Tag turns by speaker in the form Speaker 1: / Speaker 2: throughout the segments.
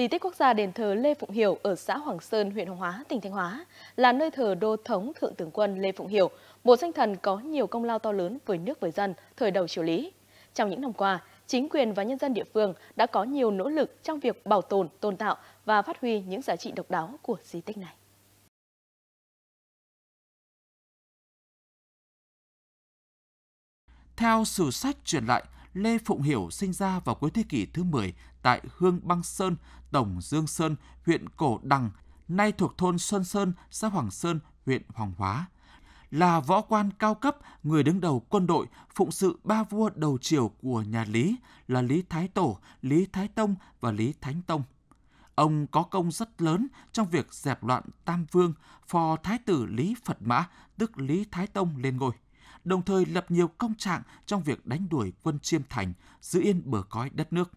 Speaker 1: Di tích quốc gia đền thờ Lê Phụng Hiểu ở xã Hoàng Sơn, huyện Hoàng Hóa, tỉnh Thanh Hóa là nơi thờ đô thống Thượng tướng quân Lê Phụng Hiểu, một danh thần có nhiều công lao to lớn với nước với dân thời đầu triều Lý. Trong những năm qua, chính quyền và nhân dân địa phương đã có nhiều nỗ lực trong việc bảo
Speaker 2: tồn, tôn tạo và phát huy những giá trị độc đáo của di tích này. Theo sử sách truyền lại, Lê Phụng Hiểu sinh ra vào cuối thế kỷ thứ 10 tại Hương Băng Sơn,
Speaker 3: Tổng Dương Sơn, huyện Cổ Đằng, nay thuộc thôn Xuân Sơn, xã Hoàng Sơn, huyện Hoàng Hóa. Là võ quan cao cấp, người đứng đầu quân đội, phụng sự ba vua đầu triều của nhà Lý là Lý Thái Tổ, Lý Thái Tông và Lý Thánh Tông. Ông có công rất lớn trong việc dẹp loạn Tam Vương, phò Thái tử Lý Phật Mã, tức Lý Thái Tông lên ngôi đồng thời lập nhiều công trạng trong việc đánh đuổi quân Chiêm Thành, giữ yên bờ cõi đất nước.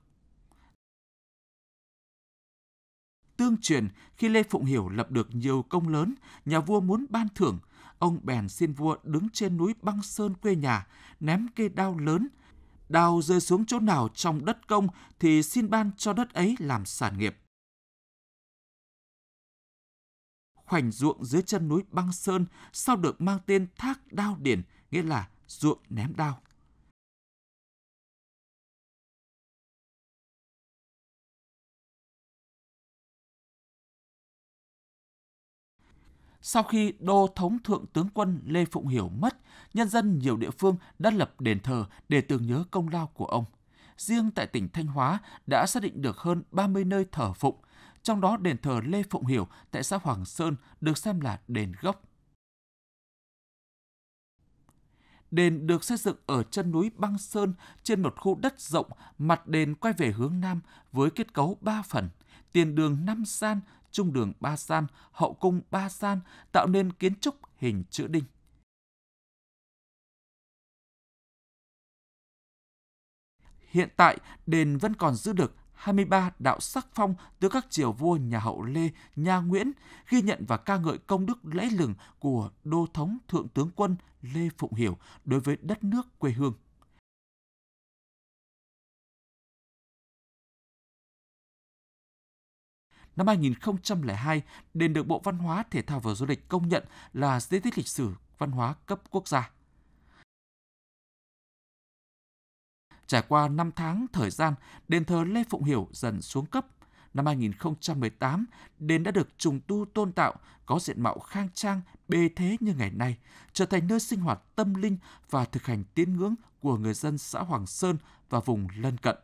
Speaker 3: tương truyền khi Lê Phụng Hiểu lập được nhiều công lớn, nhà vua muốn ban thưởng, ông bèn xin vua đứng trên núi băng sơn quê nhà, ném cây đao lớn. Đao rơi xuống chỗ nào trong đất công thì xin ban cho đất ấy làm sản nghiệp. Khoảnh ruộng dưới chân núi băng
Speaker 2: sơn sau được mang tên thác đao điển, nghĩa là ruộng ném đao. Sau khi
Speaker 3: đô thống thượng tướng quân Lê Phụng Hiểu mất, nhân dân nhiều địa phương đã lập đền thờ để tưởng nhớ công lao của ông. Riêng tại tỉnh Thanh Hóa đã xác định được hơn 30 nơi thờ phụng, trong đó đền thờ Lê Phụng Hiểu tại xã Hoàng Sơn được xem là đền gốc. Đền được xây dựng ở chân núi Băng Sơn trên một khu đất rộng, mặt đền quay về hướng Nam với kết cấu 3 phần, tiền đường 5 gian, trung đường ba san, hậu cung ba san tạo nên kiến
Speaker 2: trúc hình chữ đinh. Hiện tại, đền vẫn còn giữ được 23 đạo sắc phong
Speaker 3: từ các triều vua nhà hậu Lê, nhà Nguyễn, ghi nhận và ca ngợi công đức lễ lừng
Speaker 2: của Đô Thống Thượng tướng quân Lê Phụng Hiểu đối với đất nước quê hương. Năm 2002, đền được Bộ Văn hóa, Thể thao và Du lịch công nhận
Speaker 3: là di tích lịch sử văn hóa cấp quốc gia. Trải qua 5 tháng thời gian, đền thờ Lê Phụng Hiểu dần xuống cấp. Năm 2018, đền đã được trùng tu tôn tạo, có diện mạo khang trang, bề thế như ngày nay, trở thành nơi sinh hoạt tâm linh và thực hành tín ngưỡng của người dân
Speaker 2: xã Hoàng Sơn và vùng lân cận.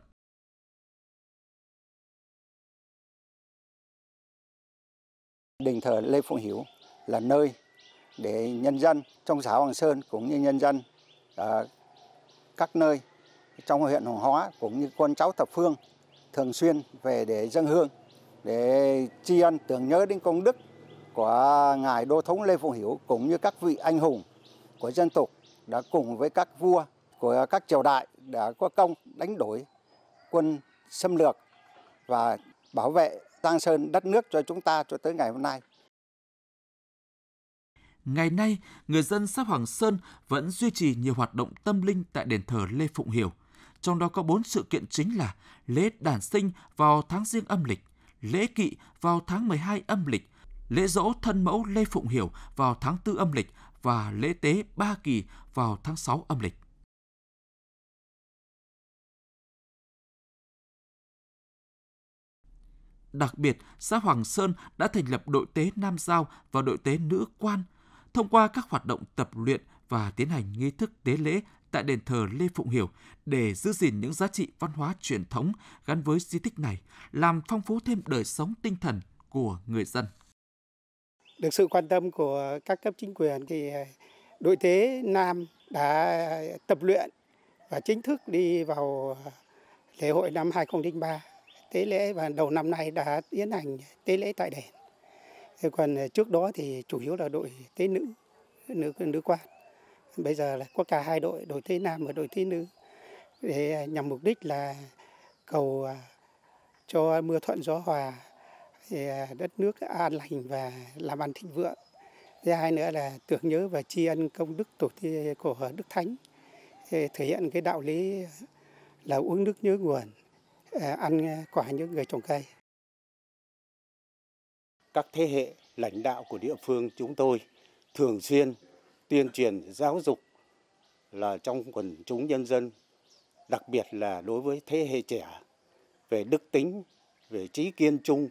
Speaker 2: Đình thờ Lê Phụng Hiểu là nơi
Speaker 1: để nhân dân trong xã Hoàng Sơn cũng như nhân dân ở à, các nơi trong huyện Hoàng Hóa cũng như quân cháu thập phương thường xuyên về để dân hương để tri ân tưởng nhớ đến công đức của ngài đô thống Lê Phụng Hiểu cũng như các vị anh hùng của dân tộc đã cùng với các vua của các triều đại đã có công đánh đổi quân xâm lược và bảo vệ Giang Sơn đất nước cho chúng ta cho tới ngày hôm nay.
Speaker 3: Ngày nay, người dân xã Hoàng Sơn vẫn duy trì nhiều hoạt động tâm linh tại đền thờ Lê Phụng Hiểu. Trong đó có bốn sự kiện chính là lễ đản sinh vào tháng riêng âm lịch, lễ kỵ vào tháng 12 âm lịch, lễ dỗ thân mẫu Lê Phụng Hiểu vào tháng
Speaker 2: 4 âm lịch và lễ tế ba kỳ vào tháng 6 âm lịch. Đặc biệt, xã Hoàng Sơn đã thành lập đội tế nam giao và đội tế nữ quan.
Speaker 3: Thông qua các hoạt động tập luyện và tiến hành nghi thức tế lễ tại đền thờ Lê Phụng Hiểu để giữ gìn những giá trị văn hóa truyền thống gắn với di tích này, làm phong phú thêm đời sống tinh thần của người dân.
Speaker 4: Được sự quan tâm của các cấp chính quyền thì à, đội tế Nam đã tập luyện và chính thức đi vào à, lễ hội năm 2003 tế lễ và đầu năm nay đã tiến hành tế lễ tại đền. Còn ờ, trước đó thì chủ yếu là đội tế nữ, nữ nữ quan. Bây giờ là có cả hai đội, đội tế nam và đội tế nữ để ờ, nhằm mục đích là cầu ờ, cho mưa thuận gió hòa đất nước an lành và làm ăn thịnh vượng. Thứ hai nữa là tưởng nhớ và tri ân công đức tổ tiên của Đức Thánh, thể hiện cái đạo lý là uống nước nhớ nguồn Ờ, ăn ờ, quả những người trồng cây.
Speaker 1: Các thế hệ lãnh đạo của địa phương chúng tôi thường xuyên tuyên truyền giáo dục là trong quần chúng nhân dân, đặc biệt là đối với thế hệ trẻ về đức tính, về trí kiên trung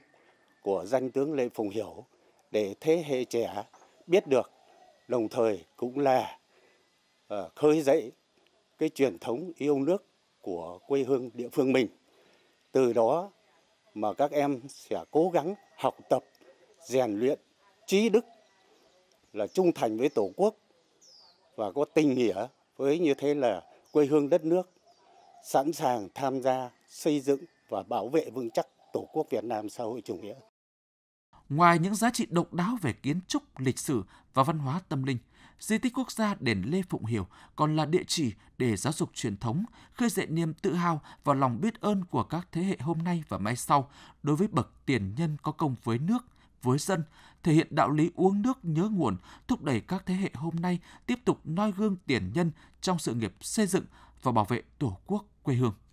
Speaker 1: của danh tướng Lê Phùng Hiểu để thế hệ trẻ biết được, đồng thời cũng là ờ, khơi dậy cái truyền thống yêu nước của quê hương địa phương mình từ đó mà các em sẽ cố gắng học tập rèn luyện trí đức là trung thành với tổ quốc và có tình nghĩa với như thế là quê hương đất nước sẵn sàng tham gia xây dựng và bảo vệ vững chắc tổ quốc Việt Nam xã hội chủ nghĩa.
Speaker 3: Ngoài những giá trị độc đáo về kiến trúc, lịch sử và văn hóa tâm linh, di tích quốc gia đền Lê Phụng Hiểu còn là địa chỉ để giáo dục truyền thống, khơi dậy niềm tự hào và lòng biết ơn của các thế hệ hôm nay và mai sau đối với bậc tiền nhân có công với nước, với dân, thể hiện đạo lý uống nước nhớ nguồn, thúc đẩy các thế hệ hôm nay tiếp tục noi gương tiền nhân trong sự nghiệp xây dựng và bảo vệ Tổ quốc quê hương.